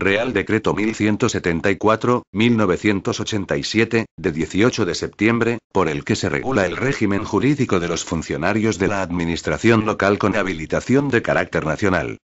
Real Decreto 1174-1987, de 18 de septiembre, por el que se regula el régimen jurídico de los funcionarios de la Administración local con habilitación de carácter nacional.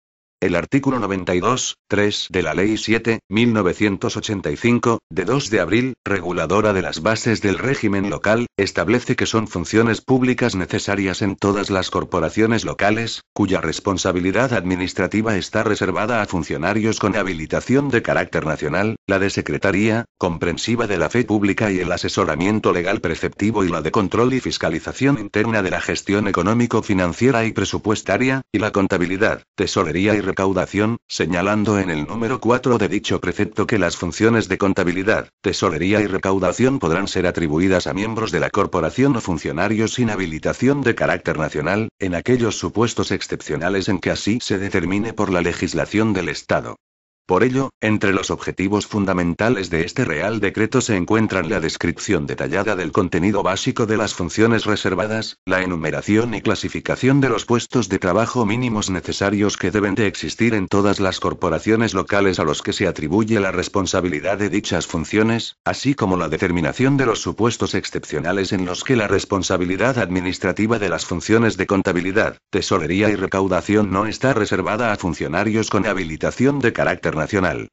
El artículo 92, 3 de la Ley 7, 1985, de 2 de abril, reguladora de las bases del régimen local, establece que son funciones públicas necesarias en todas las corporaciones locales, cuya responsabilidad administrativa está reservada a funcionarios con habilitación de carácter nacional, la de secretaría, comprensiva de la fe pública y el asesoramiento legal preceptivo y la de control y fiscalización interna de la gestión económico-financiera y presupuestaria, y la contabilidad, tesorería y recaudación, señalando en el número 4 de dicho precepto que las funciones de contabilidad, tesorería y recaudación podrán ser atribuidas a miembros de la corporación o funcionarios sin habilitación de carácter nacional, en aquellos supuestos excepcionales en que así se determine por la legislación del Estado. Por ello, entre los objetivos fundamentales de este Real Decreto se encuentran la descripción detallada del contenido básico de las funciones reservadas, la enumeración y clasificación de los puestos de trabajo mínimos necesarios que deben de existir en todas las corporaciones locales a los que se atribuye la responsabilidad de dichas funciones, así como la determinación de los supuestos excepcionales en los que la responsabilidad administrativa de las funciones de contabilidad, tesorería y recaudación no está reservada a funcionarios con habilitación de carácter nacional.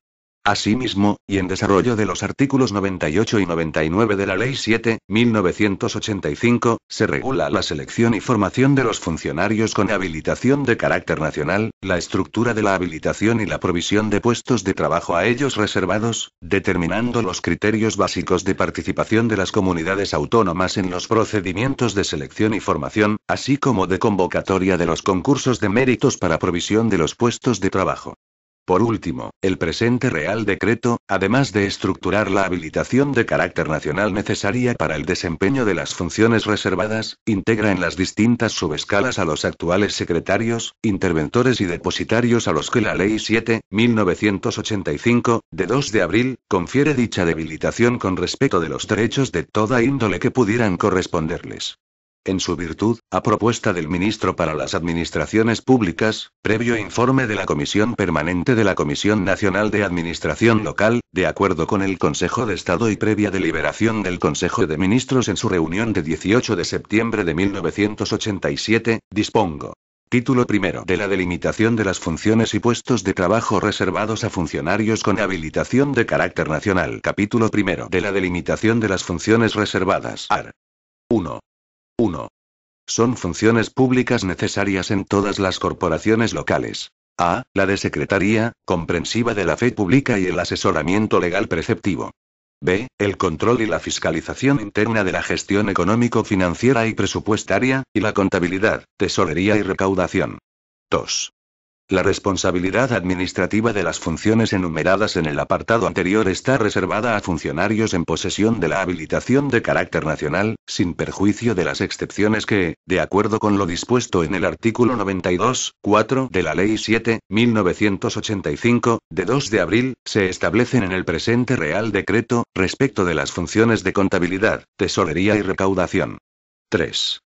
Asimismo, y en desarrollo de los artículos 98 y 99 de la Ley 7, 1985, se regula la selección y formación de los funcionarios con habilitación de carácter nacional, la estructura de la habilitación y la provisión de puestos de trabajo a ellos reservados, determinando los criterios básicos de participación de las comunidades autónomas en los procedimientos de selección y formación, así como de convocatoria de los concursos de méritos para provisión de los puestos de trabajo. Por último, el presente Real Decreto, además de estructurar la habilitación de carácter nacional necesaria para el desempeño de las funciones reservadas, integra en las distintas subescalas a los actuales secretarios, interventores y depositarios a los que la Ley 7, 1985, de 2 de abril, confiere dicha debilitación con respecto de los derechos de toda índole que pudieran corresponderles. En su virtud, a propuesta del ministro para las Administraciones Públicas, previo informe de la Comisión Permanente de la Comisión Nacional de Administración Local, de acuerdo con el Consejo de Estado y previa deliberación del Consejo de Ministros en su reunión de 18 de septiembre de 1987, dispongo. Título primero de la delimitación de las funciones y puestos de trabajo reservados a funcionarios con habilitación de carácter nacional. Capítulo primero de la delimitación de las funciones reservadas. Ar. 1. Son funciones públicas necesarias en todas las corporaciones locales. A. La de secretaría, comprensiva de la fe pública y el asesoramiento legal preceptivo. B. El control y la fiscalización interna de la gestión económico-financiera y presupuestaria, y la contabilidad, tesorería y recaudación. 2. La responsabilidad administrativa de las funciones enumeradas en el apartado anterior está reservada a funcionarios en posesión de la habilitación de carácter nacional, sin perjuicio de las excepciones que, de acuerdo con lo dispuesto en el artículo 92, 4 de la Ley 7, 1985, de 2 de abril, se establecen en el presente Real Decreto, respecto de las funciones de contabilidad, tesorería y recaudación. 3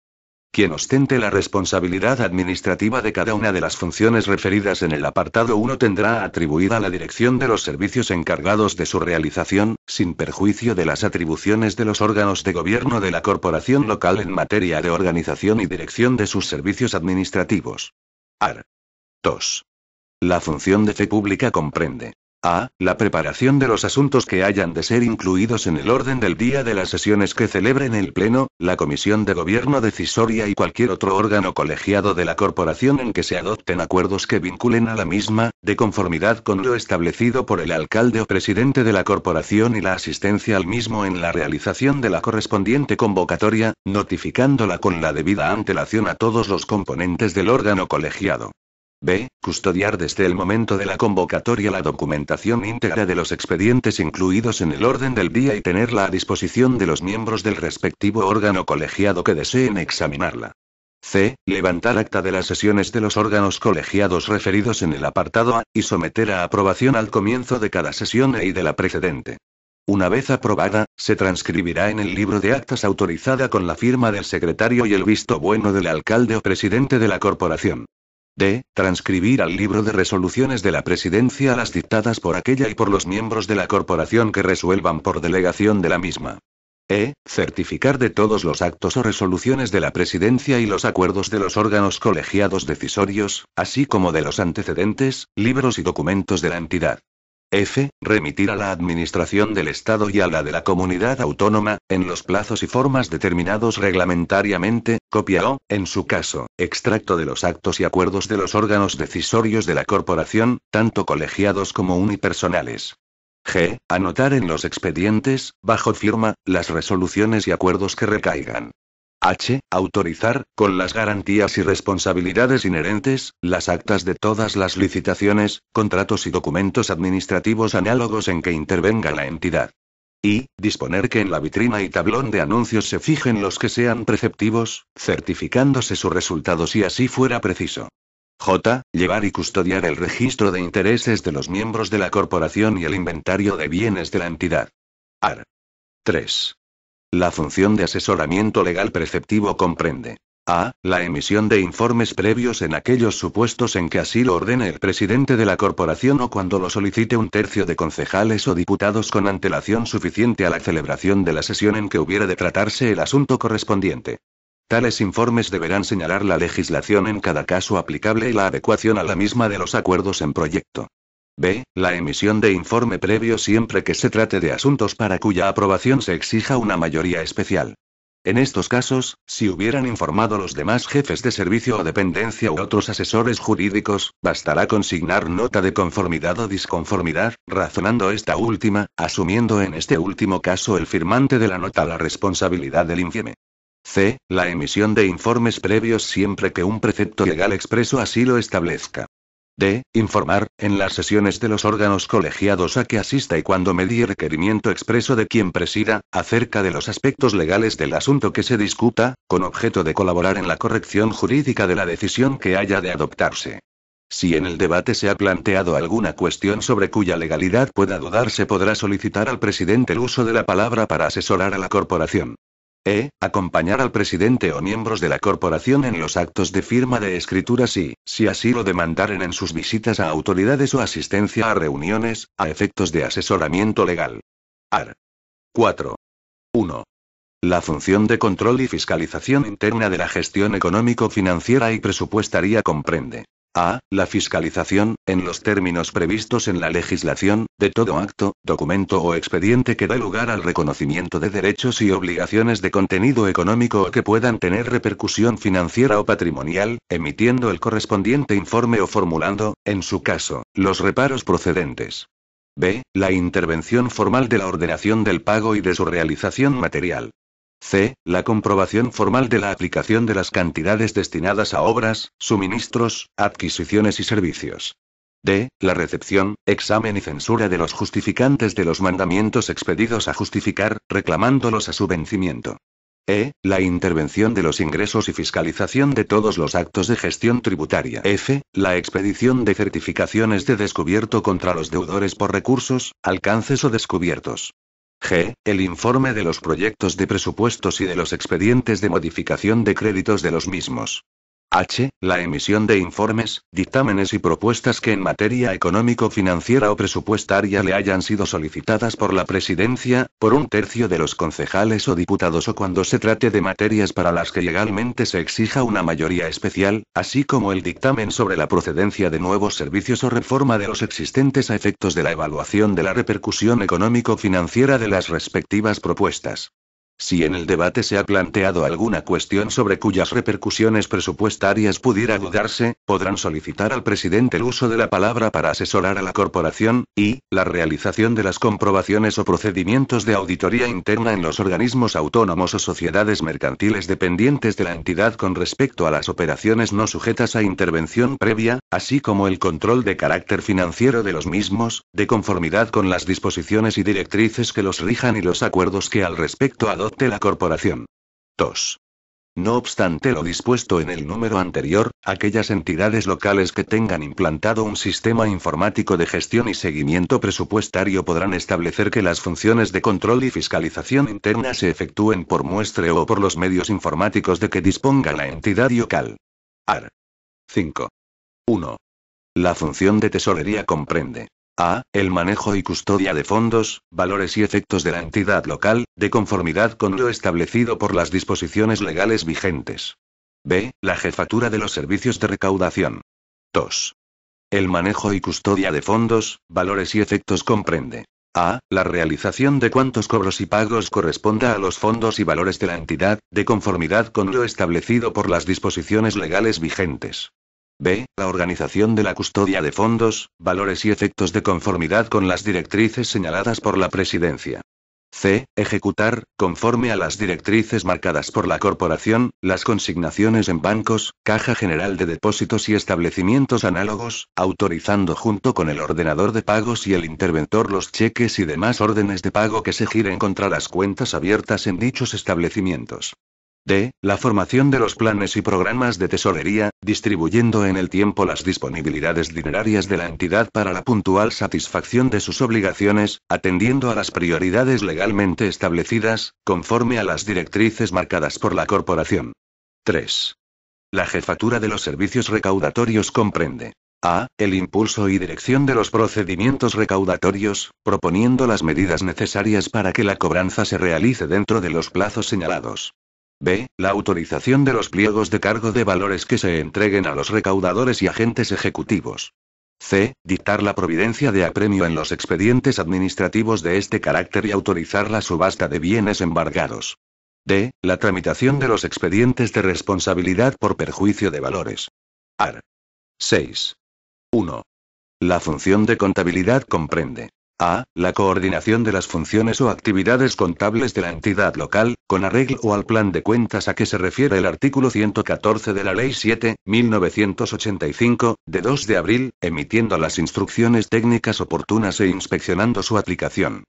quien ostente la responsabilidad administrativa de cada una de las funciones referidas en el apartado 1 tendrá atribuida la dirección de los servicios encargados de su realización, sin perjuicio de las atribuciones de los órganos de gobierno de la corporación local en materia de organización y dirección de sus servicios administrativos. Ar. 2. La función de fe pública comprende a. La preparación de los asuntos que hayan de ser incluidos en el orden del día de las sesiones que celebren el Pleno, la Comisión de Gobierno Decisoria y cualquier otro órgano colegiado de la Corporación en que se adopten acuerdos que vinculen a la misma, de conformidad con lo establecido por el alcalde o presidente de la Corporación y la asistencia al mismo en la realización de la correspondiente convocatoria, notificándola con la debida antelación a todos los componentes del órgano colegiado. B. Custodiar desde el momento de la convocatoria la documentación íntegra de los expedientes incluidos en el orden del día y tenerla a disposición de los miembros del respectivo órgano colegiado que deseen examinarla. C. Levantar acta de las sesiones de los órganos colegiados referidos en el apartado A, y someter a aprobación al comienzo de cada sesión e y de la precedente. Una vez aprobada, se transcribirá en el libro de actas autorizada con la firma del secretario y el visto bueno del alcalde o presidente de la corporación. D. Transcribir al libro de resoluciones de la presidencia las dictadas por aquella y por los miembros de la corporación que resuelvan por delegación de la misma. E. Certificar de todos los actos o resoluciones de la presidencia y los acuerdos de los órganos colegiados decisorios, así como de los antecedentes, libros y documentos de la entidad. F. Remitir a la Administración del Estado y a la de la Comunidad Autónoma, en los plazos y formas determinados reglamentariamente, copia o, en su caso, extracto de los actos y acuerdos de los órganos decisorios de la corporación, tanto colegiados como unipersonales. G. Anotar en los expedientes, bajo firma, las resoluciones y acuerdos que recaigan H. Autorizar, con las garantías y responsabilidades inherentes, las actas de todas las licitaciones, contratos y documentos administrativos análogos en que intervenga la entidad. Y, disponer que en la vitrina y tablón de anuncios se fijen los que sean preceptivos, certificándose su resultado si así fuera preciso. J. Llevar y custodiar el registro de intereses de los miembros de la corporación y el inventario de bienes de la entidad. AR. 3. La función de asesoramiento legal preceptivo comprende a. La emisión de informes previos en aquellos supuestos en que así lo ordene el presidente de la corporación o cuando lo solicite un tercio de concejales o diputados con antelación suficiente a la celebración de la sesión en que hubiera de tratarse el asunto correspondiente. Tales informes deberán señalar la legislación en cada caso aplicable y la adecuación a la misma de los acuerdos en proyecto. B. La emisión de informe previo siempre que se trate de asuntos para cuya aprobación se exija una mayoría especial. En estos casos, si hubieran informado los demás jefes de servicio o dependencia u otros asesores jurídicos, bastará consignar nota de conformidad o disconformidad, razonando esta última, asumiendo en este último caso el firmante de la nota la responsabilidad del infieme. C. La emisión de informes previos siempre que un precepto legal expreso así lo establezca. Informar, en las sesiones de los órganos colegiados a que asista y cuando medie requerimiento expreso de quien presida, acerca de los aspectos legales del asunto que se discuta, con objeto de colaborar en la corrección jurídica de la decisión que haya de adoptarse. Si en el debate se ha planteado alguna cuestión sobre cuya legalidad pueda dudarse, podrá solicitar al presidente el uso de la palabra para asesorar a la corporación. E. Acompañar al presidente o miembros de la corporación en los actos de firma de escrituras y, si así lo demandaren en sus visitas a autoridades o asistencia a reuniones, a efectos de asesoramiento legal. Ar. 4. 1. La función de control y fiscalización interna de la gestión económico-financiera y presupuestaria comprende a. La fiscalización, en los términos previstos en la legislación, de todo acto, documento o expediente que dé lugar al reconocimiento de derechos y obligaciones de contenido económico o que puedan tener repercusión financiera o patrimonial, emitiendo el correspondiente informe o formulando, en su caso, los reparos procedentes. B. La intervención formal de la ordenación del pago y de su realización material. C. La comprobación formal de la aplicación de las cantidades destinadas a obras, suministros, adquisiciones y servicios. D. La recepción, examen y censura de los justificantes de los mandamientos expedidos a justificar, reclamándolos a su vencimiento. E. La intervención de los ingresos y fiscalización de todos los actos de gestión tributaria. F. La expedición de certificaciones de descubierto contra los deudores por recursos, alcances o descubiertos. G. El informe de los proyectos de presupuestos y de los expedientes de modificación de créditos de los mismos. H. La emisión de informes, dictámenes y propuestas que en materia económico-financiera o presupuestaria le hayan sido solicitadas por la Presidencia, por un tercio de los concejales o diputados o cuando se trate de materias para las que legalmente se exija una mayoría especial, así como el dictamen sobre la procedencia de nuevos servicios o reforma de los existentes a efectos de la evaluación de la repercusión económico-financiera de las respectivas propuestas. Si en el debate se ha planteado alguna cuestión sobre cuyas repercusiones presupuestarias pudiera dudarse, podrán solicitar al presidente el uso de la palabra para asesorar a la corporación, y, la realización de las comprobaciones o procedimientos de auditoría interna en los organismos autónomos o sociedades mercantiles dependientes de la entidad con respecto a las operaciones no sujetas a intervención previa, así como el control de carácter financiero de los mismos, de conformidad con las disposiciones y directrices que los rijan y los acuerdos que al respecto adopten la corporación. 2. No obstante lo dispuesto en el número anterior, aquellas entidades locales que tengan implantado un sistema informático de gestión y seguimiento presupuestario podrán establecer que las funciones de control y fiscalización interna se efectúen por muestre o por los medios informáticos de que disponga la entidad local. AR. 5. 1. La función de tesorería comprende a. El manejo y custodia de fondos, valores y efectos de la entidad local, de conformidad con lo establecido por las disposiciones legales vigentes. B. La jefatura de los servicios de recaudación. 2. El manejo y custodia de fondos, valores y efectos comprende. A. La realización de cuantos cobros y pagos corresponda a los fondos y valores de la entidad, de conformidad con lo establecido por las disposiciones legales vigentes. B. La organización de la custodia de fondos, valores y efectos de conformidad con las directrices señaladas por la Presidencia. C. Ejecutar, conforme a las directrices marcadas por la corporación, las consignaciones en bancos, caja general de depósitos y establecimientos análogos, autorizando junto con el ordenador de pagos y el interventor los cheques y demás órdenes de pago que se giren contra las cuentas abiertas en dichos establecimientos. D. La formación de los planes y programas de tesorería, distribuyendo en el tiempo las disponibilidades dinerarias de la entidad para la puntual satisfacción de sus obligaciones, atendiendo a las prioridades legalmente establecidas, conforme a las directrices marcadas por la corporación. 3. La jefatura de los servicios recaudatorios comprende. A. El impulso y dirección de los procedimientos recaudatorios, proponiendo las medidas necesarias para que la cobranza se realice dentro de los plazos señalados. B. La autorización de los pliegos de cargo de valores que se entreguen a los recaudadores y agentes ejecutivos. C. Dictar la providencia de apremio en los expedientes administrativos de este carácter y autorizar la subasta de bienes embargados. D. La tramitación de los expedientes de responsabilidad por perjuicio de valores. Ar. 6. 1. La función de contabilidad comprende a. La coordinación de las funciones o actividades contables de la entidad local, con arreglo o al plan de cuentas a que se refiere el artículo 114 de la Ley 7, 1985, de 2 de abril, emitiendo las instrucciones técnicas oportunas e inspeccionando su aplicación.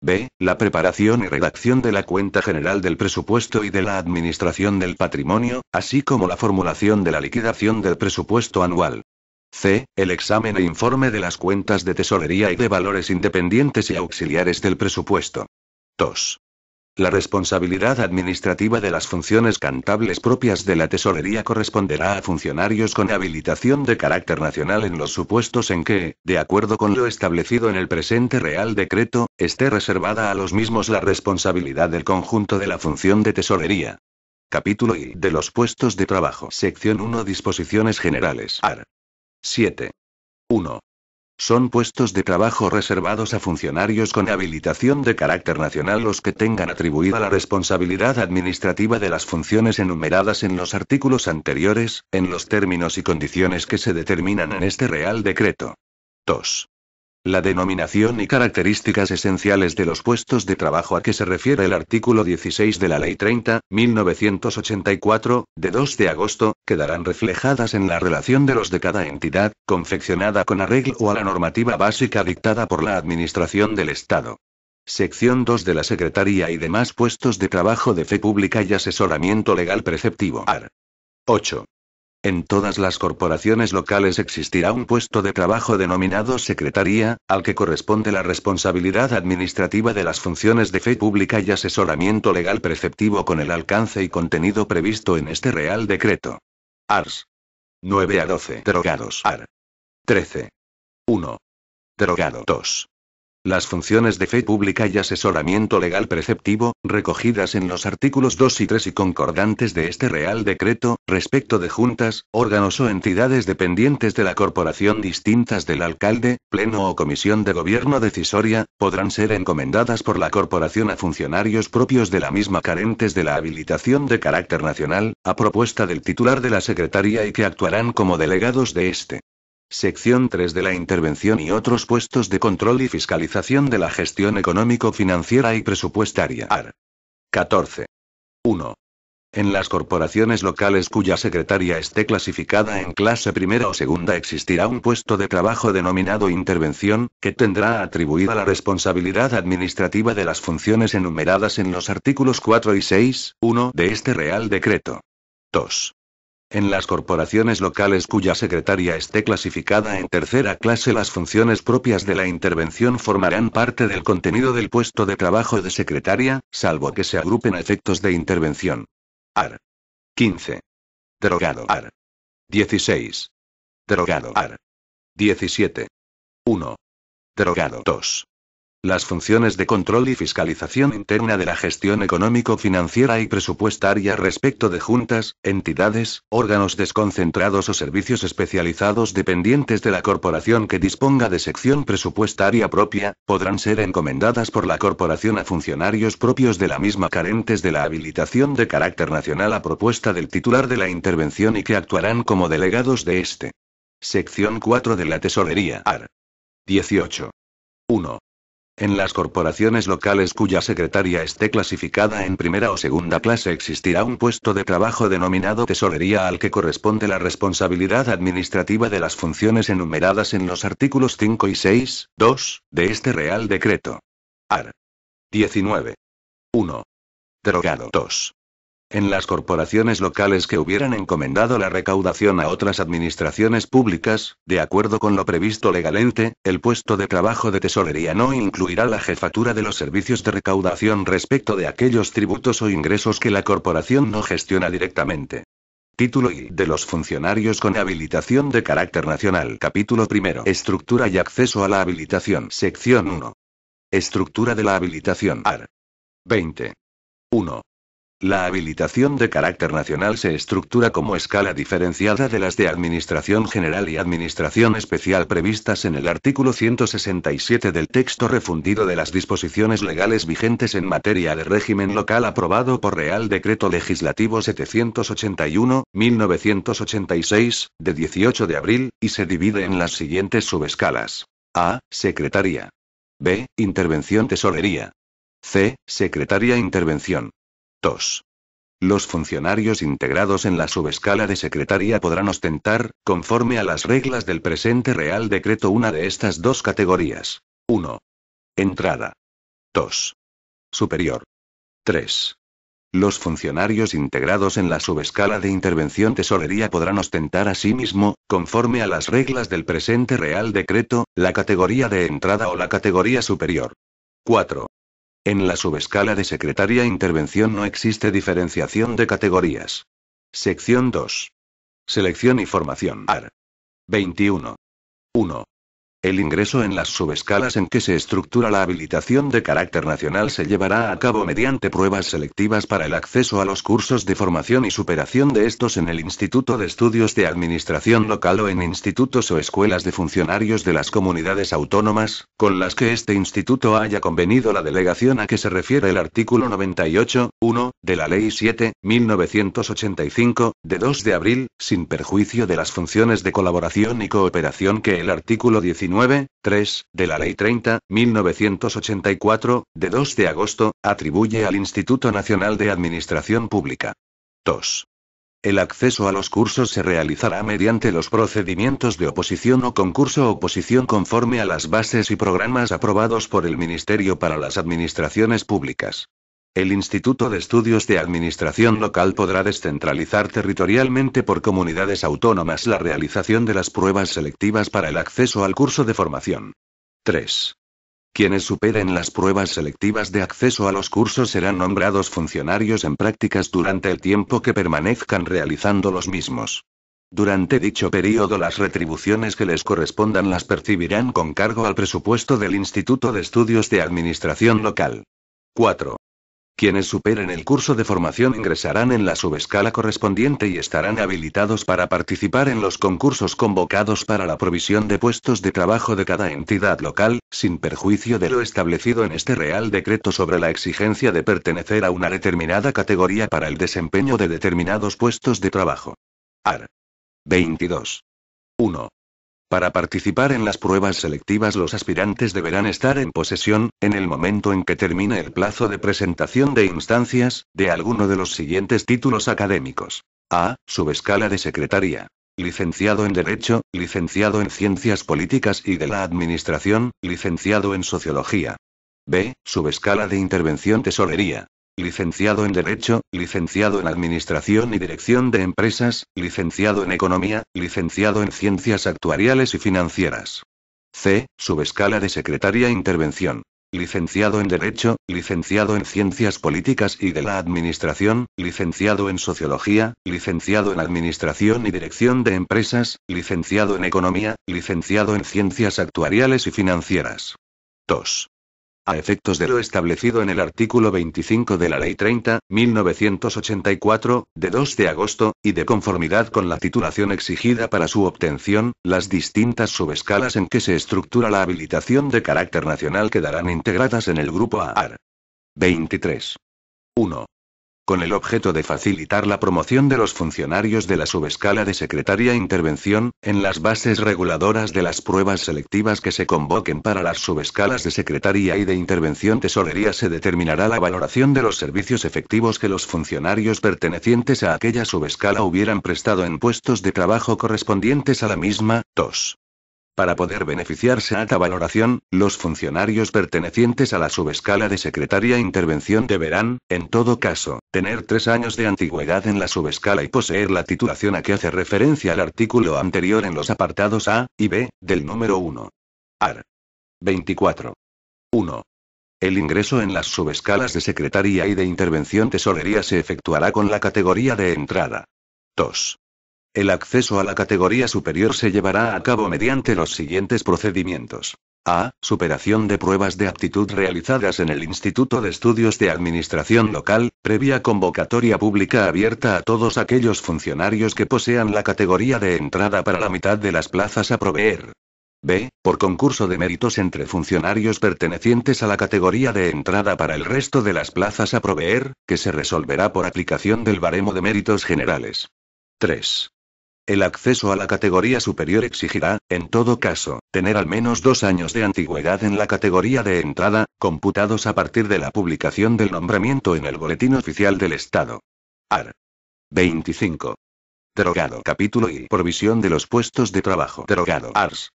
B. La preparación y redacción de la cuenta general del presupuesto y de la administración del patrimonio, así como la formulación de la liquidación del presupuesto anual. C. El examen e informe de las cuentas de tesorería y de valores independientes y auxiliares del presupuesto. 2. La responsabilidad administrativa de las funciones cantables propias de la tesorería corresponderá a funcionarios con habilitación de carácter nacional en los supuestos en que, de acuerdo con lo establecido en el presente Real Decreto, esté reservada a los mismos la responsabilidad del conjunto de la función de tesorería. Capítulo I de los puestos de trabajo. Sección 1 Disposiciones Generales. Ar. 7. 1. Son puestos de trabajo reservados a funcionarios con habilitación de carácter nacional los que tengan atribuida la responsabilidad administrativa de las funciones enumeradas en los artículos anteriores, en los términos y condiciones que se determinan en este Real Decreto. 2 la denominación y características esenciales de los puestos de trabajo a que se refiere el artículo 16 de la Ley 30, 1984, de 2 de agosto, quedarán reflejadas en la relación de los de cada entidad, confeccionada con arreglo a la normativa básica dictada por la Administración del Estado. Sección 2 de la Secretaría y demás puestos de trabajo de fe pública y asesoramiento legal preceptivo. AR. 8. En todas las corporaciones locales existirá un puesto de trabajo denominado Secretaría, al que corresponde la responsabilidad administrativa de las funciones de fe pública y asesoramiento legal preceptivo con el alcance y contenido previsto en este Real Decreto. Ars. 9 a 12. drogados. Ar. 13. 1. drogado 2. Las funciones de fe pública y asesoramiento legal preceptivo, recogidas en los artículos 2 y 3 y concordantes de este Real Decreto, respecto de juntas, órganos o entidades dependientes de la corporación distintas del alcalde, pleno o comisión de gobierno decisoria, podrán ser encomendadas por la corporación a funcionarios propios de la misma carentes de la habilitación de carácter nacional, a propuesta del titular de la Secretaría y que actuarán como delegados de este. Sección 3 de la intervención y otros puestos de control y fiscalización de la gestión económico-financiera y presupuestaria. 14. 1. En las corporaciones locales cuya secretaria esté clasificada en clase primera o segunda existirá un puesto de trabajo denominado intervención, que tendrá atribuida la responsabilidad administrativa de las funciones enumeradas en los artículos 4 y 6, 1 de este Real Decreto. 2. En las corporaciones locales cuya secretaria esté clasificada en tercera clase, las funciones propias de la intervención formarán parte del contenido del puesto de trabajo de secretaria, salvo que se agrupen efectos de intervención. AR. 15. Drogado AR. 16. Drogado AR. 17. 1. Drogado 2. Las funciones de control y fiscalización interna de la gestión económico-financiera y presupuestaria respecto de juntas, entidades, órganos desconcentrados o servicios especializados dependientes de la corporación que disponga de sección presupuestaria propia, podrán ser encomendadas por la corporación a funcionarios propios de la misma carentes de la habilitación de carácter nacional a propuesta del titular de la intervención y que actuarán como delegados de este. Sección 4 de la Tesorería AR. 18. 1. En las corporaciones locales cuya secretaria esté clasificada en primera o segunda clase existirá un puesto de trabajo denominado tesorería al que corresponde la responsabilidad administrativa de las funciones enumeradas en los artículos 5 y 6, 2, de este Real Decreto. Ar. 19. 1. drogado 2 en las corporaciones locales que hubieran encomendado la recaudación a otras administraciones públicas, de acuerdo con lo previsto legalmente, el puesto de trabajo de tesorería no incluirá la jefatura de los servicios de recaudación respecto de aquellos tributos o ingresos que la corporación no gestiona directamente. Título y de los funcionarios con habilitación de carácter nacional. Capítulo primero. Estructura y acceso a la habilitación. Sección 1. Estructura de la habilitación. AR. 20. 1. La habilitación de carácter nacional se estructura como escala diferenciada de las de Administración General y Administración Especial previstas en el artículo 167 del texto refundido de las disposiciones legales vigentes en materia de régimen local aprobado por Real Decreto Legislativo 781-1986, de 18 de abril, y se divide en las siguientes subescalas. A. Secretaría. B. Intervención Tesorería. C. Secretaría Intervención. 2. Los funcionarios integrados en la subescala de secretaría podrán ostentar, conforme a las reglas del presente Real Decreto, una de estas dos categorías. 1. Entrada. 2. Superior. 3. Los funcionarios integrados en la subescala de intervención tesorería podrán ostentar asimismo, conforme a las reglas del presente Real Decreto, la categoría de entrada o la categoría superior. 4. En la subescala de secretaria intervención no existe diferenciación de categorías. Sección 2. Selección y formación AR. 21. 1. El ingreso en las subescalas en que se estructura la habilitación de carácter nacional se llevará a cabo mediante pruebas selectivas para el acceso a los cursos de formación y superación de estos en el Instituto de Estudios de Administración Local o en institutos o escuelas de funcionarios de las comunidades autónomas, con las que este instituto haya convenido la delegación a que se refiere el artículo 98, 1, de la Ley 7, 1985, de 2 de abril, sin perjuicio de las funciones de colaboración y cooperación que el artículo 19 3, de la Ley 30, 1984, de 2 de agosto, atribuye al Instituto Nacional de Administración Pública. 2. El acceso a los cursos se realizará mediante los procedimientos de oposición o concurso oposición conforme a las bases y programas aprobados por el Ministerio para las Administraciones Públicas. El Instituto de Estudios de Administración Local podrá descentralizar territorialmente por comunidades autónomas la realización de las pruebas selectivas para el acceso al curso de formación. 3. Quienes superen las pruebas selectivas de acceso a los cursos serán nombrados funcionarios en prácticas durante el tiempo que permanezcan realizando los mismos. Durante dicho periodo las retribuciones que les correspondan las percibirán con cargo al presupuesto del Instituto de Estudios de Administración Local. 4. Quienes superen el curso de formación ingresarán en la subescala correspondiente y estarán habilitados para participar en los concursos convocados para la provisión de puestos de trabajo de cada entidad local, sin perjuicio de lo establecido en este Real Decreto sobre la exigencia de pertenecer a una determinada categoría para el desempeño de determinados puestos de trabajo. Ar. 22. 1. Para participar en las pruebas selectivas los aspirantes deberán estar en posesión, en el momento en que termine el plazo de presentación de instancias, de alguno de los siguientes títulos académicos. A. Subescala de Secretaría. Licenciado en Derecho, licenciado en Ciencias Políticas y de la Administración, licenciado en Sociología. B. Subescala de Intervención Tesorería licenciado en Derecho, licenciado en Administración y Dirección de Empresas, licenciado en Economía, licenciado en Ciencias Actuariales y Financieras. C. Subescala de Secretaria e Intervención. Licenciado en Derecho, licenciado en Ciencias Políticas y de la Administración, licenciado en Sociología, licenciado en Administración y Dirección de Empresas, licenciado en Economía, licenciado en Ciencias Actuariales y Financieras. 2 a efectos de lo establecido en el artículo 25 de la Ley 30, 1984, de 2 de agosto, y de conformidad con la titulación exigida para su obtención, las distintas subescalas en que se estructura la habilitación de carácter nacional quedarán integradas en el grupo AAR. 23. 1 con el objeto de facilitar la promoción de los funcionarios de la subescala de secretaria intervención, en las bases reguladoras de las pruebas selectivas que se convoquen para las subescalas de secretaría y de intervención tesorería se determinará la valoración de los servicios efectivos que los funcionarios pertenecientes a aquella subescala hubieran prestado en puestos de trabajo correspondientes a la misma. 2. Para poder beneficiarse a alta valoración, los funcionarios pertenecientes a la subescala de secretaria intervención deberán, en todo caso, tener tres años de antigüedad en la subescala y poseer la titulación a que hace referencia el artículo anterior en los apartados A y B del número 1. AR. 24. 1. El ingreso en las subescalas de secretaría y de intervención tesorería se efectuará con la categoría de entrada. 2. El acceso a la categoría superior se llevará a cabo mediante los siguientes procedimientos. A. Superación de pruebas de aptitud realizadas en el Instituto de Estudios de Administración Local, previa convocatoria pública abierta a todos aquellos funcionarios que posean la categoría de entrada para la mitad de las plazas a proveer. B. Por concurso de méritos entre funcionarios pertenecientes a la categoría de entrada para el resto de las plazas a proveer, que se resolverá por aplicación del baremo de méritos generales. 3. El acceso a la categoría superior exigirá, en todo caso, tener al menos dos años de antigüedad en la categoría de entrada, computados a partir de la publicación del nombramiento en el Boletín Oficial del Estado. Ar. 25. Derogado. Capítulo I. provisión de los puestos de trabajo. Derogado. Ars.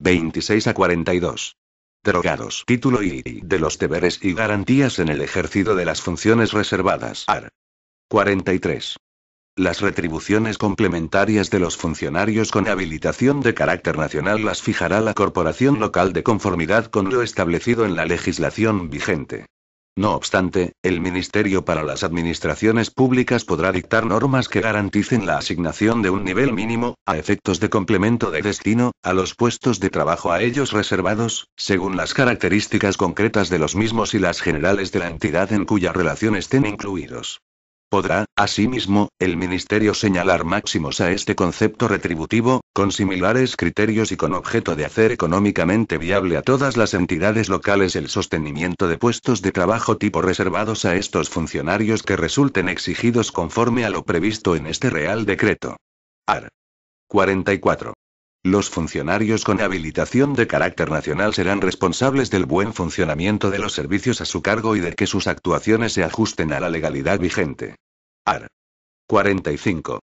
26 a 42. Derogados. Título y de los deberes y garantías en el ejercicio de las funciones reservadas. Ar. 43. Las retribuciones complementarias de los funcionarios con habilitación de carácter nacional las fijará la corporación local de conformidad con lo establecido en la legislación vigente. No obstante, el Ministerio para las Administraciones Públicas podrá dictar normas que garanticen la asignación de un nivel mínimo, a efectos de complemento de destino, a los puestos de trabajo a ellos reservados, según las características concretas de los mismos y las generales de la entidad en cuya relación estén incluidos. Podrá, asimismo, el Ministerio señalar máximos a este concepto retributivo, con similares criterios y con objeto de hacer económicamente viable a todas las entidades locales el sostenimiento de puestos de trabajo tipo reservados a estos funcionarios que resulten exigidos conforme a lo previsto en este Real Decreto. Ar. 44. Los funcionarios con habilitación de carácter nacional serán responsables del buen funcionamiento de los servicios a su cargo y de que sus actuaciones se ajusten a la legalidad vigente. Ar. 45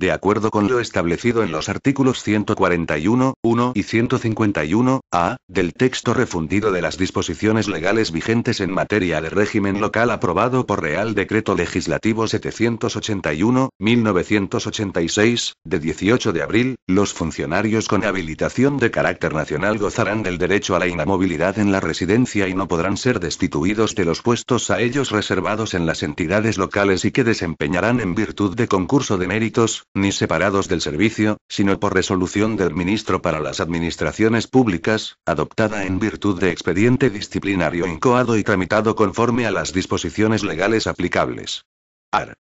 de acuerdo con lo establecido en los artículos 141, 1 y 151, a, del texto refundido de las disposiciones legales vigentes en materia de régimen local aprobado por Real Decreto Legislativo 781, 1986, de 18 de abril, los funcionarios con habilitación de carácter nacional gozarán del derecho a la inamovilidad en la residencia y no podrán ser destituidos de los puestos a ellos reservados en las entidades locales y que desempeñarán en virtud de concurso de méritos, ni separados del servicio, sino por resolución del ministro para las administraciones públicas, adoptada en virtud de expediente disciplinario incoado y tramitado conforme a las disposiciones legales aplicables. Ar.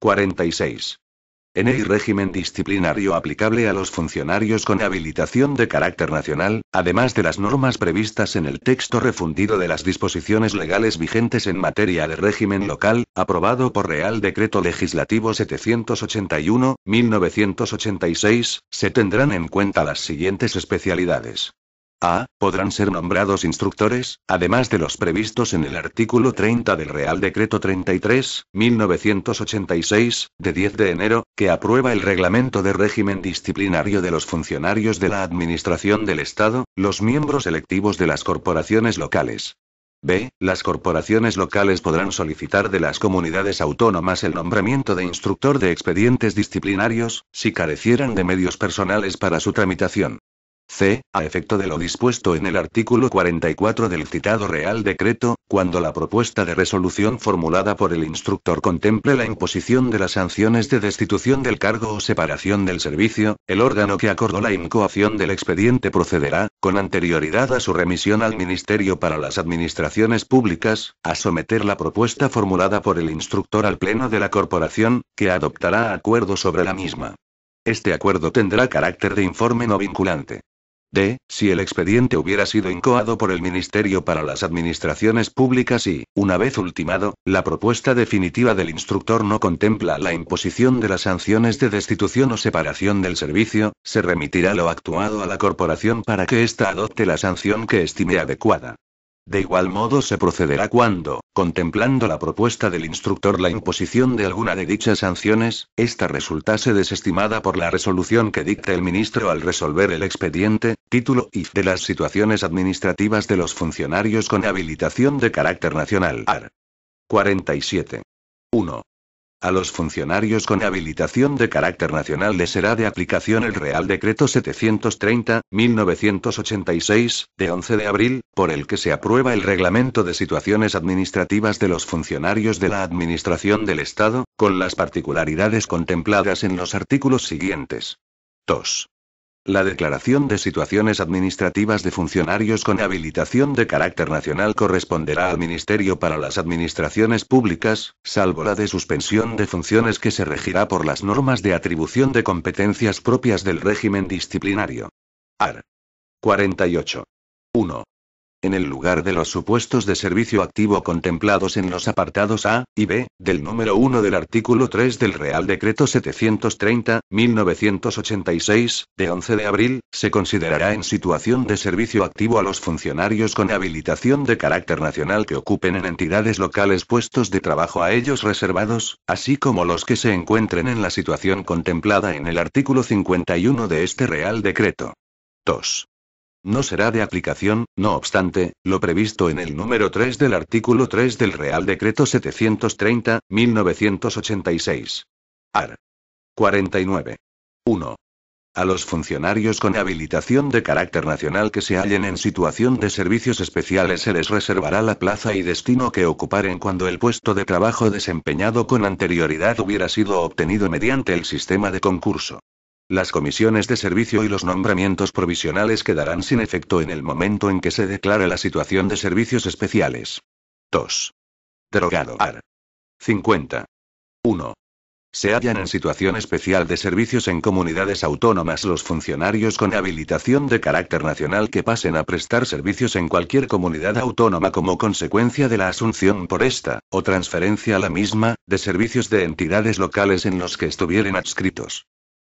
46. En el régimen disciplinario aplicable a los funcionarios con habilitación de carácter nacional, además de las normas previstas en el texto refundido de las disposiciones legales vigentes en materia de régimen local, aprobado por Real Decreto Legislativo 781-1986, se tendrán en cuenta las siguientes especialidades. A. Podrán ser nombrados instructores, además de los previstos en el artículo 30 del Real Decreto 33, 1986, de 10 de enero, que aprueba el reglamento de régimen disciplinario de los funcionarios de la Administración del Estado, los miembros electivos de las corporaciones locales. B. Las corporaciones locales podrán solicitar de las comunidades autónomas el nombramiento de instructor de expedientes disciplinarios, si carecieran de medios personales para su tramitación. C. A efecto de lo dispuesto en el artículo 44 del citado Real Decreto, cuando la propuesta de resolución formulada por el instructor contemple la imposición de las sanciones de destitución del cargo o separación del servicio, el órgano que acordó la incoación del expediente procederá, con anterioridad a su remisión al Ministerio para las Administraciones Públicas, a someter la propuesta formulada por el instructor al Pleno de la Corporación, que adoptará acuerdo sobre la misma. Este acuerdo tendrá carácter de informe no vinculante. D. Si el expediente hubiera sido incoado por el Ministerio para las Administraciones Públicas y, una vez ultimado, la propuesta definitiva del instructor no contempla la imposición de las sanciones de destitución o separación del servicio, se remitirá lo actuado a la corporación para que ésta adopte la sanción que estime adecuada. De igual modo se procederá cuando, contemplando la propuesta del instructor la imposición de alguna de dichas sanciones, esta resultase desestimada por la resolución que dicta el ministro al resolver el expediente, título y de las situaciones administrativas de los funcionarios con habilitación de carácter nacional. Ar. 47. 1. A los funcionarios con habilitación de carácter nacional les será de aplicación el Real Decreto 730-1986, de 11 de abril, por el que se aprueba el Reglamento de Situaciones Administrativas de los Funcionarios de la Administración del Estado, con las particularidades contempladas en los artículos siguientes. 2. La declaración de situaciones administrativas de funcionarios con habilitación de carácter nacional corresponderá al Ministerio para las Administraciones Públicas, salvo la de suspensión de funciones que se regirá por las normas de atribución de competencias propias del régimen disciplinario. Ar. 48. 1 en el lugar de los supuestos de servicio activo contemplados en los apartados A y B del número 1 del artículo 3 del Real Decreto 730-1986, de 11 de abril, se considerará en situación de servicio activo a los funcionarios con habilitación de carácter nacional que ocupen en entidades locales puestos de trabajo a ellos reservados, así como los que se encuentren en la situación contemplada en el artículo 51 de este Real Decreto. 2. No será de aplicación, no obstante, lo previsto en el número 3 del artículo 3 del Real Decreto 730-1986. Ar. 49. 1 a los funcionarios con habilitación de carácter nacional que se hallen en situación de servicios especiales se les reservará la plaza y destino que ocuparen cuando el puesto de trabajo desempeñado con anterioridad hubiera sido obtenido mediante el sistema de concurso. Las comisiones de servicio y los nombramientos provisionales quedarán sin efecto en el momento en que se declare la situación de servicios especiales. 2. Derogado AR. 50. 1. Se hallan en situación especial de servicios en comunidades autónomas los funcionarios con habilitación de carácter nacional que pasen a prestar servicios en cualquier comunidad autónoma como consecuencia de la asunción por esta, o transferencia a la misma, de servicios de entidades locales en los que estuvieren adscritos.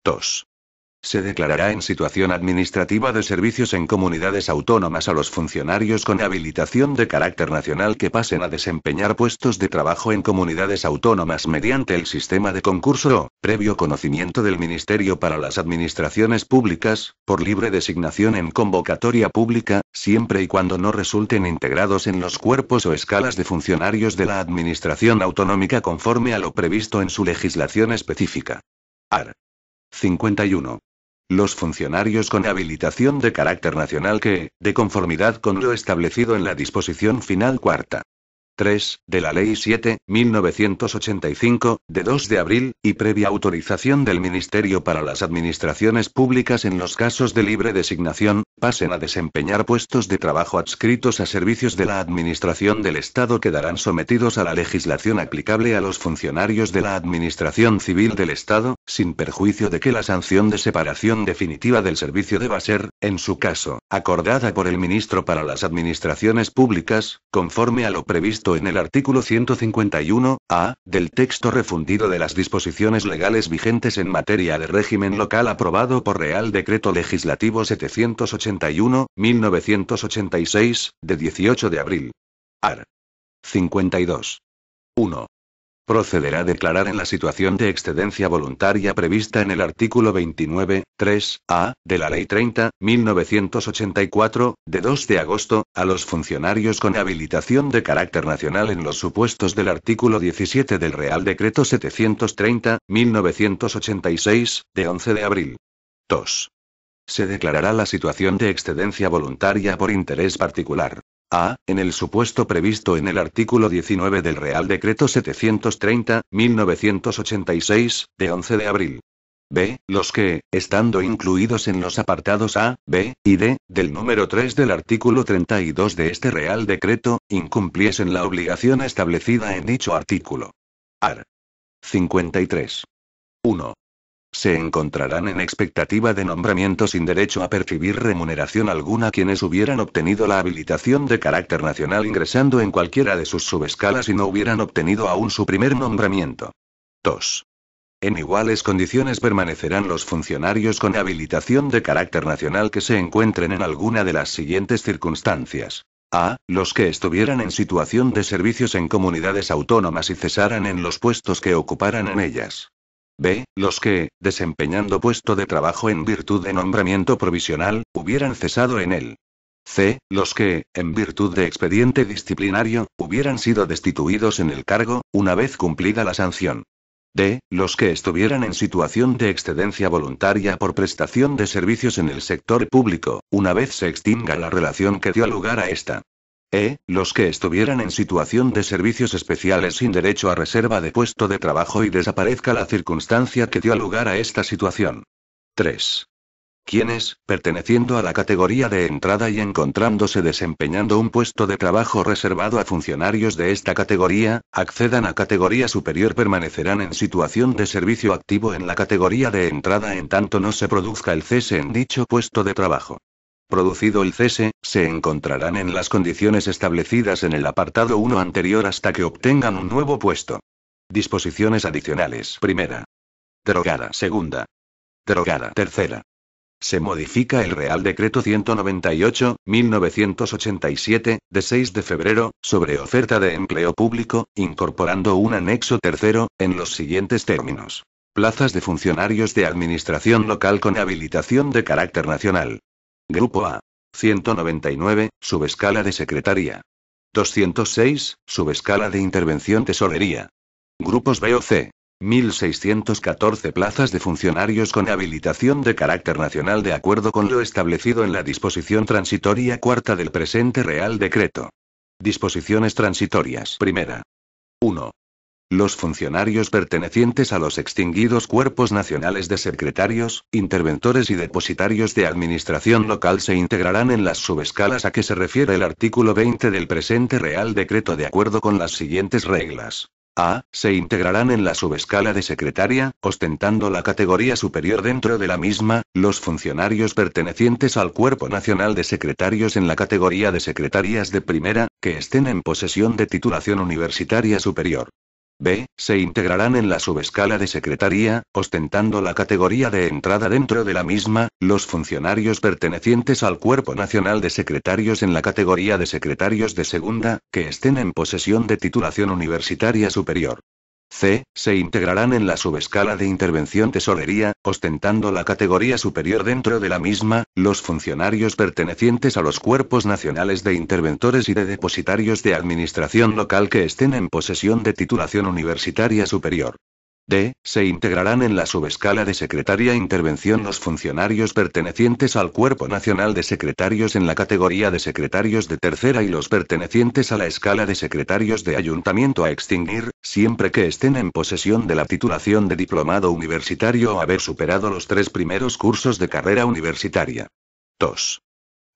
2. Se declarará en situación administrativa de servicios en comunidades autónomas a los funcionarios con habilitación de carácter nacional que pasen a desempeñar puestos de trabajo en comunidades autónomas mediante el sistema de concurso o, previo conocimiento del Ministerio para las Administraciones Públicas, por libre designación en convocatoria pública, siempre y cuando no resulten integrados en los cuerpos o escalas de funcionarios de la Administración Autonómica conforme a lo previsto en su legislación específica. AR. 51. Los funcionarios con habilitación de carácter nacional que, de conformidad con lo establecido en la disposición final cuarta 3, de la Ley 7, 1985, de 2 de abril, y previa autorización del Ministerio para las Administraciones Públicas en los casos de libre designación, pasen a desempeñar puestos de trabajo adscritos a servicios de la Administración del Estado quedarán sometidos a la legislación aplicable a los funcionarios de la Administración Civil del Estado, sin perjuicio de que la sanción de separación definitiva del servicio deba ser, en su caso, acordada por el Ministro para las Administraciones Públicas, conforme a lo previsto en el artículo 151, a, del texto refundido de las disposiciones legales vigentes en materia de régimen local aprobado por Real Decreto Legislativo 781-1986, de 18 de abril. Ar. 52. 1 procederá a declarar en la situación de excedencia voluntaria prevista en el artículo 29, 3a, de la Ley 30, 1984, de 2 de agosto, a los funcionarios con habilitación de carácter nacional en los supuestos del artículo 17 del Real Decreto 730, 1986, de 11 de abril. 2. Se declarará la situación de excedencia voluntaria por interés particular. A. En el supuesto previsto en el artículo 19 del Real Decreto 730-1986, de 11 de abril. B. Los que, estando incluidos en los apartados A, B y D, del número 3 del artículo 32 de este Real Decreto, incumpliesen la obligación establecida en dicho artículo. Ar. 53. 1 se encontrarán en expectativa de nombramiento sin derecho a percibir remuneración alguna quienes hubieran obtenido la habilitación de carácter nacional ingresando en cualquiera de sus subescalas y no hubieran obtenido aún su primer nombramiento. 2. En iguales condiciones permanecerán los funcionarios con habilitación de carácter nacional que se encuentren en alguna de las siguientes circunstancias. A. Los que estuvieran en situación de servicios en comunidades autónomas y cesaran en los puestos que ocuparan en ellas. B. Los que, desempeñando puesto de trabajo en virtud de nombramiento provisional, hubieran cesado en él. C. Los que, en virtud de expediente disciplinario, hubieran sido destituidos en el cargo, una vez cumplida la sanción. D. Los que estuvieran en situación de excedencia voluntaria por prestación de servicios en el sector público, una vez se extinga la relación que dio lugar a esta. E. Los que estuvieran en situación de servicios especiales sin derecho a reserva de puesto de trabajo y desaparezca la circunstancia que dio lugar a esta situación. 3 quienes, perteneciendo a la categoría de entrada y encontrándose desempeñando un puesto de trabajo reservado a funcionarios de esta categoría, accedan a categoría superior permanecerán en situación de servicio activo en la categoría de entrada en tanto no se produzca el cese en dicho puesto de trabajo. Producido el cese, se encontrarán en las condiciones establecidas en el apartado 1 anterior hasta que obtengan un nuevo puesto. Disposiciones adicionales. Primera. Derogada. Segunda. Derogada. Tercera. Se modifica el Real Decreto 198-1987, de 6 de febrero, sobre oferta de empleo público, incorporando un anexo tercero, en los siguientes términos. Plazas de funcionarios de administración local con habilitación de carácter nacional. Grupo A. 199, subescala de secretaría. 206, subescala de intervención tesorería. Grupos B o C. 1614 plazas de funcionarios con habilitación de carácter nacional de acuerdo con lo establecido en la disposición transitoria cuarta del presente Real Decreto. Disposiciones transitorias. Primera. 1. Los funcionarios pertenecientes a los extinguidos cuerpos nacionales de secretarios, interventores y depositarios de administración local se integrarán en las subescalas a que se refiere el artículo 20 del presente Real Decreto de acuerdo con las siguientes reglas. A. Se integrarán en la subescala de secretaria, ostentando la categoría superior dentro de la misma, los funcionarios pertenecientes al Cuerpo Nacional de Secretarios en la categoría de Secretarías de primera, que estén en posesión de titulación universitaria superior. B, se integrarán en la subescala de secretaría, ostentando la categoría de entrada dentro de la misma, los funcionarios pertenecientes al Cuerpo Nacional de Secretarios en la categoría de secretarios de segunda, que estén en posesión de titulación universitaria superior. C, se integrarán en la subescala de intervención tesorería, ostentando la categoría superior dentro de la misma, los funcionarios pertenecientes a los cuerpos nacionales de interventores y de depositarios de administración local que estén en posesión de titulación universitaria superior. D. Se integrarán en la subescala de secretaria intervención los funcionarios pertenecientes al Cuerpo Nacional de Secretarios en la categoría de secretarios de tercera y los pertenecientes a la escala de secretarios de ayuntamiento a extinguir, siempre que estén en posesión de la titulación de diplomado universitario o haber superado los tres primeros cursos de carrera universitaria. 2.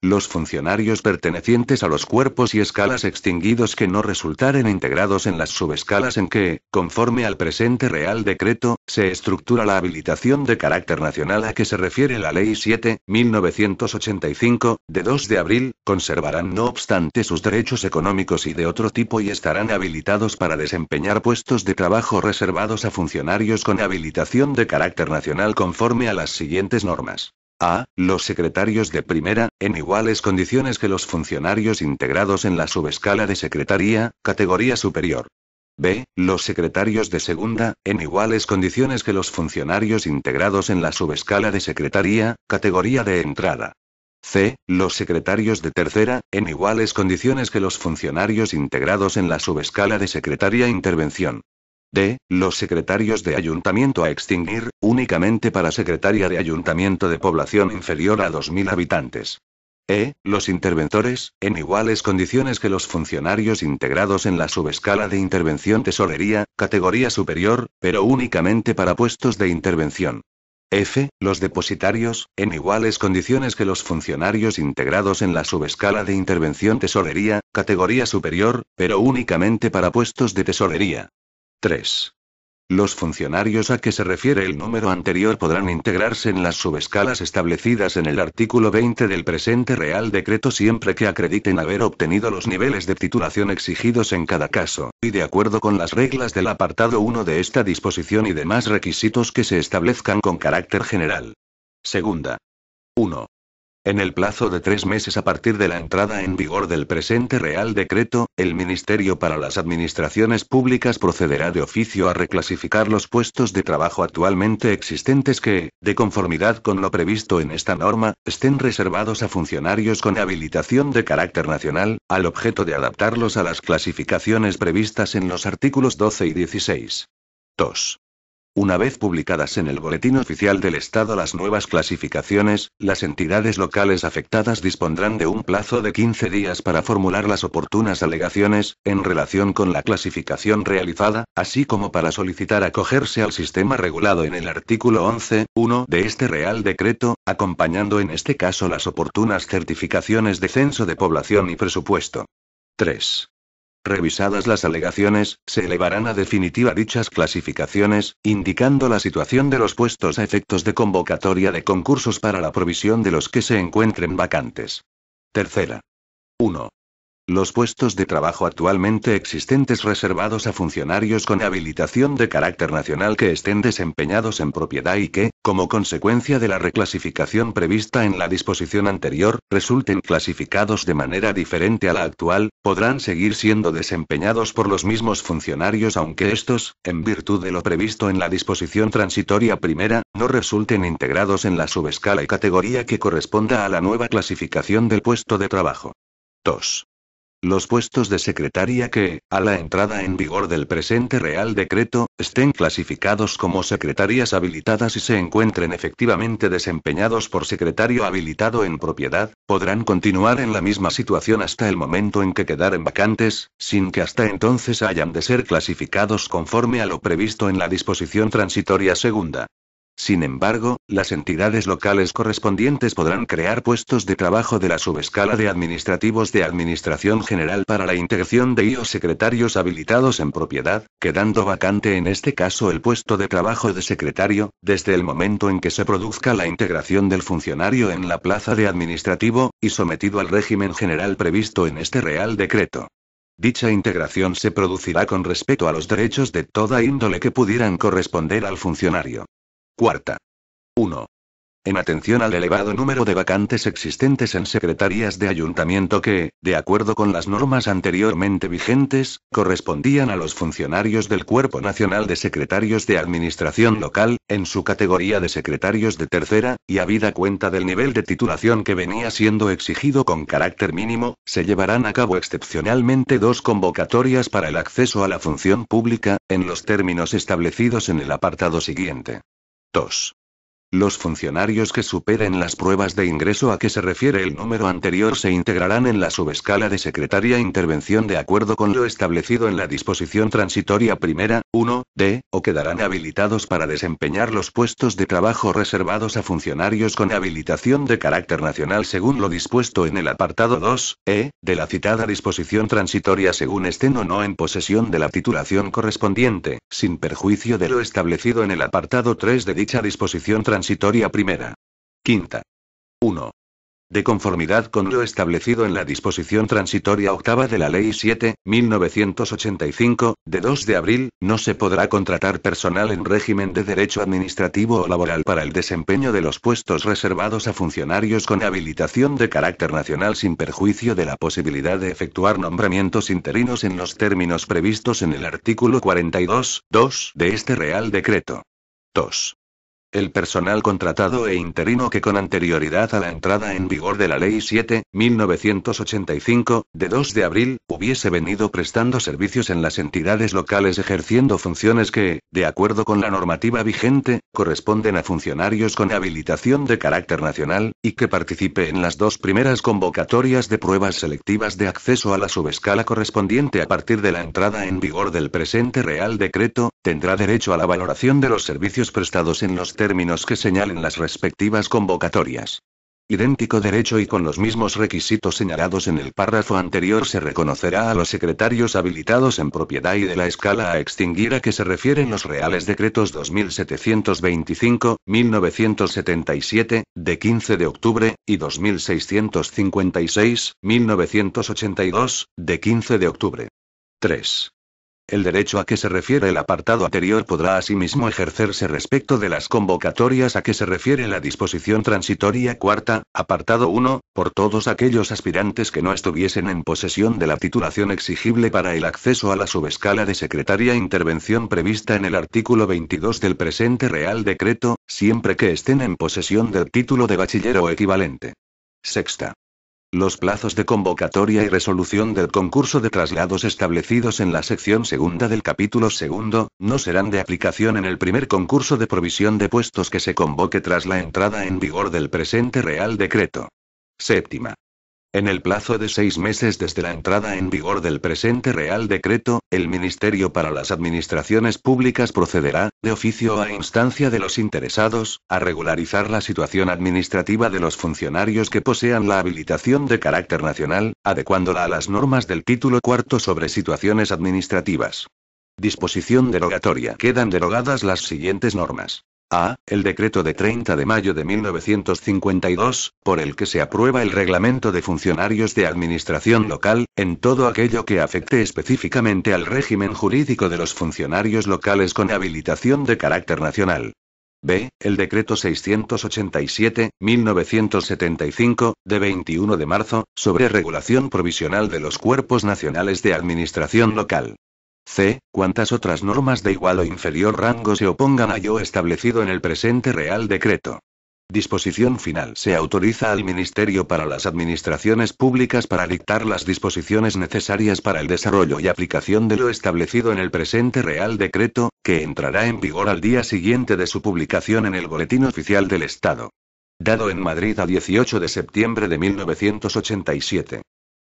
Los funcionarios pertenecientes a los cuerpos y escalas extinguidos que no resultaren integrados en las subescalas en que, conforme al presente Real Decreto, se estructura la habilitación de carácter nacional a que se refiere la Ley 7, 1985, de 2 de abril, conservarán no obstante sus derechos económicos y de otro tipo y estarán habilitados para desempeñar puestos de trabajo reservados a funcionarios con habilitación de carácter nacional conforme a las siguientes normas a los secretarios de primera, en iguales condiciones que los funcionarios integrados en la subescala de secretaría, categoría superior. B. Los secretarios de segunda, en iguales condiciones que los funcionarios integrados en la subescala de secretaría, categoría de entrada. C. Los secretarios de tercera, en iguales condiciones que los funcionarios integrados en la subescala de secretaría intervención. D. Los secretarios de ayuntamiento a extinguir, únicamente para secretaria de ayuntamiento de población inferior a 2.000 habitantes. E. Los interventores, en iguales condiciones que los funcionarios integrados en la subescala de intervención tesorería, categoría superior, pero únicamente para puestos de intervención. F. Los depositarios, en iguales condiciones que los funcionarios integrados en la subescala de intervención tesorería, categoría superior, pero únicamente para puestos de tesorería. 3. Los funcionarios a que se refiere el número anterior podrán integrarse en las subescalas establecidas en el artículo 20 del presente Real Decreto siempre que acrediten haber obtenido los niveles de titulación exigidos en cada caso, y de acuerdo con las reglas del apartado 1 de esta disposición y demás requisitos que se establezcan con carácter general. Segunda. 1. En el plazo de tres meses a partir de la entrada en vigor del presente Real Decreto, el Ministerio para las Administraciones Públicas procederá de oficio a reclasificar los puestos de trabajo actualmente existentes que, de conformidad con lo previsto en esta norma, estén reservados a funcionarios con habilitación de carácter nacional, al objeto de adaptarlos a las clasificaciones previstas en los artículos 12 y 16. 2. Una vez publicadas en el Boletín Oficial del Estado las nuevas clasificaciones, las entidades locales afectadas dispondrán de un plazo de 15 días para formular las oportunas alegaciones, en relación con la clasificación realizada, así como para solicitar acogerse al sistema regulado en el artículo 11.1 de este Real Decreto, acompañando en este caso las oportunas certificaciones de censo de población y presupuesto. 3. Revisadas las alegaciones, se elevarán a definitiva dichas clasificaciones, indicando la situación de los puestos a efectos de convocatoria de concursos para la provisión de los que se encuentren vacantes. Tercera. 1. Los puestos de trabajo actualmente existentes reservados a funcionarios con habilitación de carácter nacional que estén desempeñados en propiedad y que, como consecuencia de la reclasificación prevista en la disposición anterior, resulten clasificados de manera diferente a la actual, podrán seguir siendo desempeñados por los mismos funcionarios aunque estos, en virtud de lo previsto en la disposición transitoria primera, no resulten integrados en la subescala y categoría que corresponda a la nueva clasificación del puesto de trabajo. 2. Los puestos de secretaria que, a la entrada en vigor del presente Real Decreto, estén clasificados como secretarias habilitadas y se encuentren efectivamente desempeñados por secretario habilitado en propiedad, podrán continuar en la misma situación hasta el momento en que quedaren vacantes, sin que hasta entonces hayan de ser clasificados conforme a lo previsto en la disposición transitoria segunda. Sin embargo, las entidades locales correspondientes podrán crear puestos de trabajo de la subescala de administrativos de Administración General para la integración de IO secretarios habilitados en propiedad, quedando vacante en este caso el puesto de trabajo de secretario, desde el momento en que se produzca la integración del funcionario en la plaza de administrativo, y sometido al régimen general previsto en este Real Decreto. Dicha integración se producirá con respecto a los derechos de toda índole que pudieran corresponder al funcionario. Cuarta. 1. En atención al elevado número de vacantes existentes en secretarías de ayuntamiento que, de acuerdo con las normas anteriormente vigentes, correspondían a los funcionarios del Cuerpo Nacional de Secretarios de Administración Local, en su categoría de secretarios de tercera, y habida cuenta del nivel de titulación que venía siendo exigido con carácter mínimo, se llevarán a cabo excepcionalmente dos convocatorias para el acceso a la función pública, en los términos establecidos en el apartado siguiente. 2 los funcionarios que superen las pruebas de ingreso a que se refiere el número anterior se integrarán en la subescala de secretaria intervención de acuerdo con lo establecido en la disposición transitoria primera, 1, d, o quedarán habilitados para desempeñar los puestos de trabajo reservados a funcionarios con habilitación de carácter nacional según lo dispuesto en el apartado 2, e, de la citada disposición transitoria según estén o no en posesión de la titulación correspondiente, sin perjuicio de lo establecido en el apartado 3 de dicha disposición transitoria transitoria primera. Quinta. 1. De conformidad con lo establecido en la disposición transitoria octava de la Ley 7, 1985, de 2 de abril, no se podrá contratar personal en régimen de derecho administrativo o laboral para el desempeño de los puestos reservados a funcionarios con habilitación de carácter nacional sin perjuicio de la posibilidad de efectuar nombramientos interinos en los términos previstos en el artículo 42, 2 de este Real Decreto. 2. El personal contratado e interino que con anterioridad a la entrada en vigor de la Ley 7, 1985, de 2 de abril, hubiese venido prestando servicios en las entidades locales ejerciendo funciones que, de acuerdo con la normativa vigente, corresponden a funcionarios con habilitación de carácter nacional, y que participe en las dos primeras convocatorias de pruebas selectivas de acceso a la subescala correspondiente a partir de la entrada en vigor del presente Real Decreto, tendrá derecho a la valoración de los servicios prestados en los términos que señalen las respectivas convocatorias. Idéntico derecho y con los mismos requisitos señalados en el párrafo anterior se reconocerá a los secretarios habilitados en propiedad y de la escala a extinguir a que se refieren los Reales Decretos 2725, 1977, de 15 de octubre, y 2656, 1982, de 15 de octubre. 3. El derecho a que se refiere el apartado anterior podrá asimismo ejercerse respecto de las convocatorias a que se refiere la disposición transitoria cuarta, apartado 1, por todos aquellos aspirantes que no estuviesen en posesión de la titulación exigible para el acceso a la subescala de secretaria intervención prevista en el artículo 22 del presente Real Decreto, siempre que estén en posesión del título de bachiller o equivalente. Sexta. Los plazos de convocatoria y resolución del concurso de traslados establecidos en la sección segunda del capítulo segundo, no serán de aplicación en el primer concurso de provisión de puestos que se convoque tras la entrada en vigor del presente Real Decreto. Séptima. En el plazo de seis meses desde la entrada en vigor del presente Real Decreto, el Ministerio para las Administraciones Públicas procederá, de oficio a instancia de los interesados, a regularizar la situación administrativa de los funcionarios que posean la habilitación de carácter nacional, adecuándola a las normas del título cuarto sobre situaciones administrativas. Disposición derogatoria. Quedan derogadas las siguientes normas. A. El decreto de 30 de mayo de 1952, por el que se aprueba el reglamento de funcionarios de administración local, en todo aquello que afecte específicamente al régimen jurídico de los funcionarios locales con habilitación de carácter nacional. B. El decreto 687-1975, de 21 de marzo, sobre regulación provisional de los cuerpos nacionales de administración local c. Cuántas otras normas de igual o inferior rango se opongan a yo establecido en el presente Real Decreto. Disposición final. Se autoriza al Ministerio para las Administraciones Públicas para dictar las disposiciones necesarias para el desarrollo y aplicación de lo establecido en el presente Real Decreto, que entrará en vigor al día siguiente de su publicación en el Boletín Oficial del Estado. Dado en Madrid a 18 de septiembre de 1987.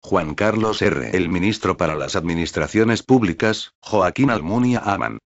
Juan Carlos R. El ministro para las Administraciones Públicas, Joaquín Almunia Aman.